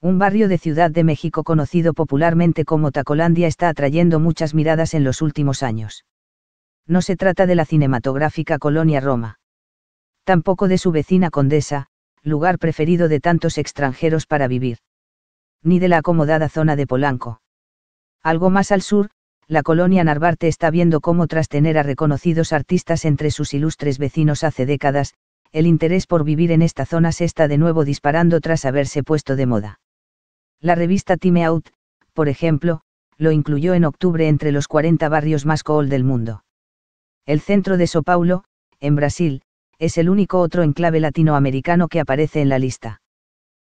Un barrio de Ciudad de México conocido popularmente como Tacolandia está atrayendo muchas miradas en los últimos años. No se trata de la cinematográfica colonia Roma. Tampoco de su vecina Condesa, lugar preferido de tantos extranjeros para vivir. Ni de la acomodada zona de Polanco. Algo más al sur, la colonia Narvarte está viendo cómo tras tener a reconocidos artistas entre sus ilustres vecinos hace décadas, el interés por vivir en esta zona se está de nuevo disparando tras haberse puesto de moda. La revista Time Out, por ejemplo, lo incluyó en octubre entre los 40 barrios más cool del mundo. El centro de São Paulo, en Brasil, es el único otro enclave latinoamericano que aparece en la lista.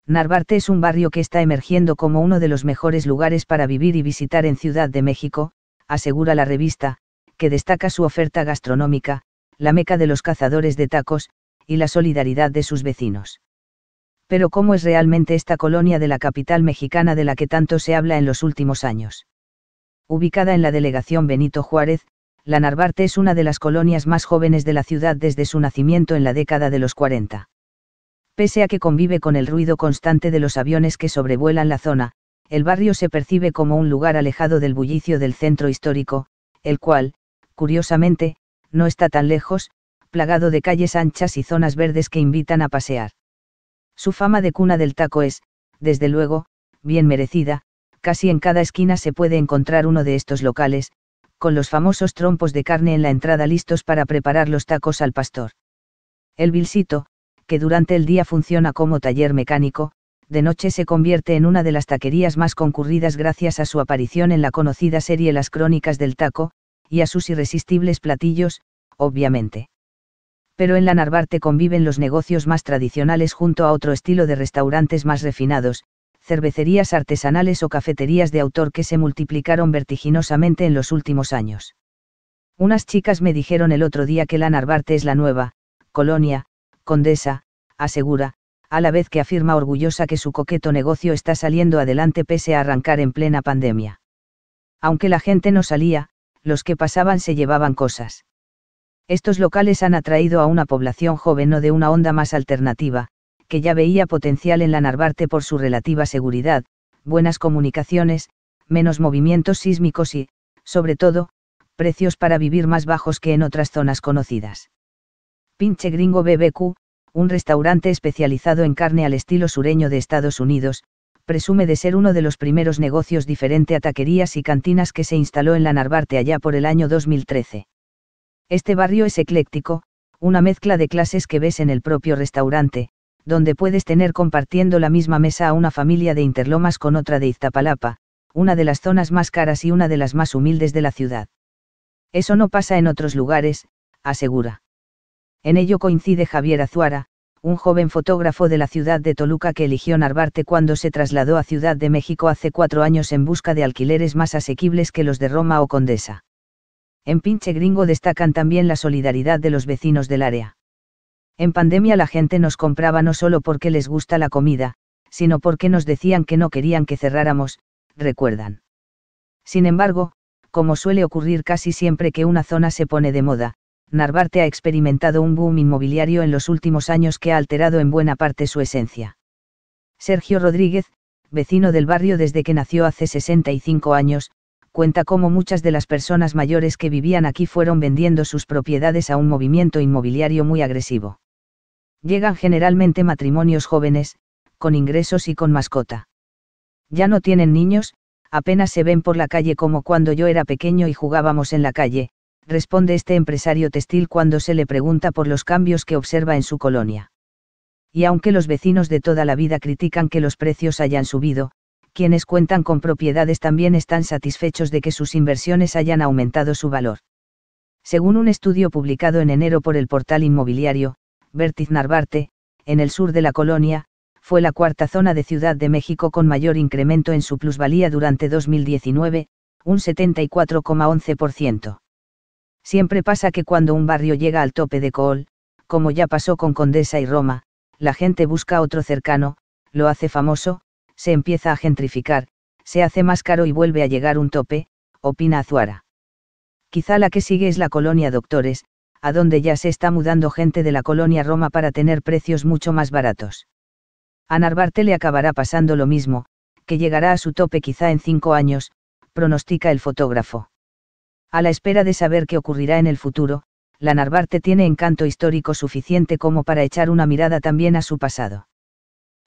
Narvarte es un barrio que está emergiendo como uno de los mejores lugares para vivir y visitar en Ciudad de México, asegura la revista, que destaca su oferta gastronómica, la meca de los cazadores de tacos, y la solidaridad de sus vecinos pero ¿cómo es realmente esta colonia de la capital mexicana de la que tanto se habla en los últimos años? Ubicada en la delegación Benito Juárez, la Narvarte es una de las colonias más jóvenes de la ciudad desde su nacimiento en la década de los 40. Pese a que convive con el ruido constante de los aviones que sobrevuelan la zona, el barrio se percibe como un lugar alejado del bullicio del centro histórico, el cual, curiosamente, no está tan lejos, plagado de calles anchas y zonas verdes que invitan a pasear. Su fama de cuna del taco es, desde luego, bien merecida, casi en cada esquina se puede encontrar uno de estos locales, con los famosos trompos de carne en la entrada listos para preparar los tacos al pastor. El Bilsito, que durante el día funciona como taller mecánico, de noche se convierte en una de las taquerías más concurridas gracias a su aparición en la conocida serie Las Crónicas del Taco, y a sus irresistibles platillos, obviamente pero en la Narvarte conviven los negocios más tradicionales junto a otro estilo de restaurantes más refinados, cervecerías artesanales o cafeterías de autor que se multiplicaron vertiginosamente en los últimos años. Unas chicas me dijeron el otro día que la Narvarte es la nueva, colonia, condesa, asegura, a la vez que afirma orgullosa que su coqueto negocio está saliendo adelante pese a arrancar en plena pandemia. Aunque la gente no salía, los que pasaban se llevaban cosas. Estos locales han atraído a una población joven o de una onda más alternativa, que ya veía potencial en la Narvarte por su relativa seguridad, buenas comunicaciones, menos movimientos sísmicos y, sobre todo, precios para vivir más bajos que en otras zonas conocidas. Pinche Gringo BBQ, un restaurante especializado en carne al estilo sureño de Estados Unidos, presume de ser uno de los primeros negocios diferente a taquerías y cantinas que se instaló en la Narvarte allá por el año 2013. Este barrio es ecléctico, una mezcla de clases que ves en el propio restaurante, donde puedes tener compartiendo la misma mesa a una familia de Interlomas con otra de Iztapalapa, una de las zonas más caras y una de las más humildes de la ciudad. Eso no pasa en otros lugares, asegura. En ello coincide Javier Azuara, un joven fotógrafo de la ciudad de Toluca que eligió Narvarte cuando se trasladó a Ciudad de México hace cuatro años en busca de alquileres más asequibles que los de Roma o Condesa. En Pinche Gringo destacan también la solidaridad de los vecinos del área. En pandemia la gente nos compraba no solo porque les gusta la comida, sino porque nos decían que no querían que cerráramos, recuerdan. Sin embargo, como suele ocurrir casi siempre que una zona se pone de moda, Narvarte ha experimentado un boom inmobiliario en los últimos años que ha alterado en buena parte su esencia. Sergio Rodríguez, vecino del barrio desde que nació hace 65 años, cuenta cómo muchas de las personas mayores que vivían aquí fueron vendiendo sus propiedades a un movimiento inmobiliario muy agresivo. Llegan generalmente matrimonios jóvenes, con ingresos y con mascota. Ya no tienen niños, apenas se ven por la calle como cuando yo era pequeño y jugábamos en la calle, responde este empresario textil cuando se le pregunta por los cambios que observa en su colonia. Y aunque los vecinos de toda la vida critican que los precios hayan subido, quienes cuentan con propiedades también están satisfechos de que sus inversiones hayan aumentado su valor. Según un estudio publicado en enero por el portal inmobiliario, Vertiz Narvarte, en el sur de la colonia, fue la cuarta zona de Ciudad de México con mayor incremento en su plusvalía durante 2019, un 74,11%. Siempre pasa que cuando un barrio llega al tope de Cool, como ya pasó con Condesa y Roma, la gente busca otro cercano, lo hace famoso, se empieza a gentrificar, se hace más caro y vuelve a llegar un tope, opina Azuara. Quizá la que sigue es la colonia Doctores, a donde ya se está mudando gente de la colonia Roma para tener precios mucho más baratos. A Narvarte le acabará pasando lo mismo, que llegará a su tope quizá en cinco años, pronostica el fotógrafo. A la espera de saber qué ocurrirá en el futuro, la Narvarte tiene encanto histórico suficiente como para echar una mirada también a su pasado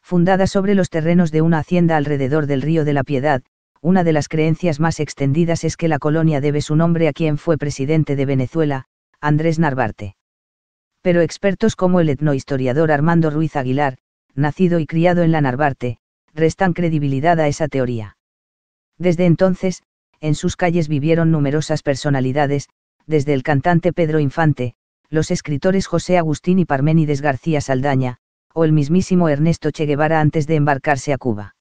fundada sobre los terrenos de una hacienda alrededor del río de la Piedad, una de las creencias más extendidas es que la colonia debe su nombre a quien fue presidente de Venezuela, Andrés Narvarte. Pero expertos como el etnohistoriador Armando Ruiz Aguilar, nacido y criado en la Narvarte, restan credibilidad a esa teoría. Desde entonces, en sus calles vivieron numerosas personalidades, desde el cantante Pedro Infante, los escritores José Agustín y Parménides García Saldaña, o el mismísimo Ernesto Che Guevara antes de embarcarse a Cuba.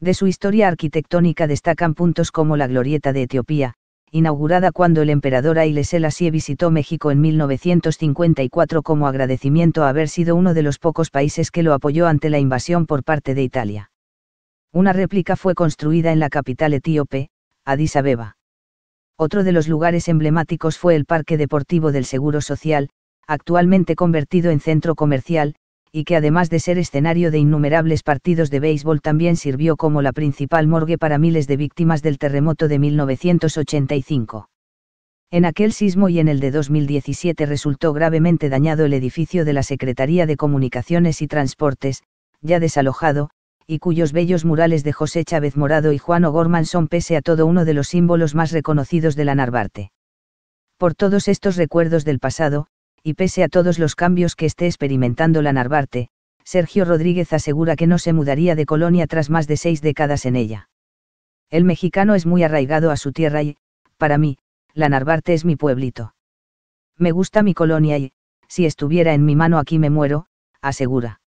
De su historia arquitectónica destacan puntos como la Glorieta de Etiopía, inaugurada cuando el emperador Haile Selassie visitó México en 1954 como agradecimiento a haber sido uno de los pocos países que lo apoyó ante la invasión por parte de Italia. Una réplica fue construida en la capital etíope, Addis Abeba. Otro de los lugares emblemáticos fue el Parque Deportivo del Seguro Social, actualmente convertido en centro comercial, y que además de ser escenario de innumerables partidos de béisbol también sirvió como la principal morgue para miles de víctimas del terremoto de 1985. En aquel sismo y en el de 2017 resultó gravemente dañado el edificio de la Secretaría de Comunicaciones y Transportes, ya desalojado, y cuyos bellos murales de José Chávez Morado y Juan O'Gorman son pese a todo uno de los símbolos más reconocidos de la Narvarte. Por todos estos recuerdos del pasado, y pese a todos los cambios que esté experimentando la Narvarte, Sergio Rodríguez asegura que no se mudaría de colonia tras más de seis décadas en ella. El mexicano es muy arraigado a su tierra y, para mí, la Narvarte es mi pueblito. Me gusta mi colonia y, si estuviera en mi mano aquí me muero, asegura.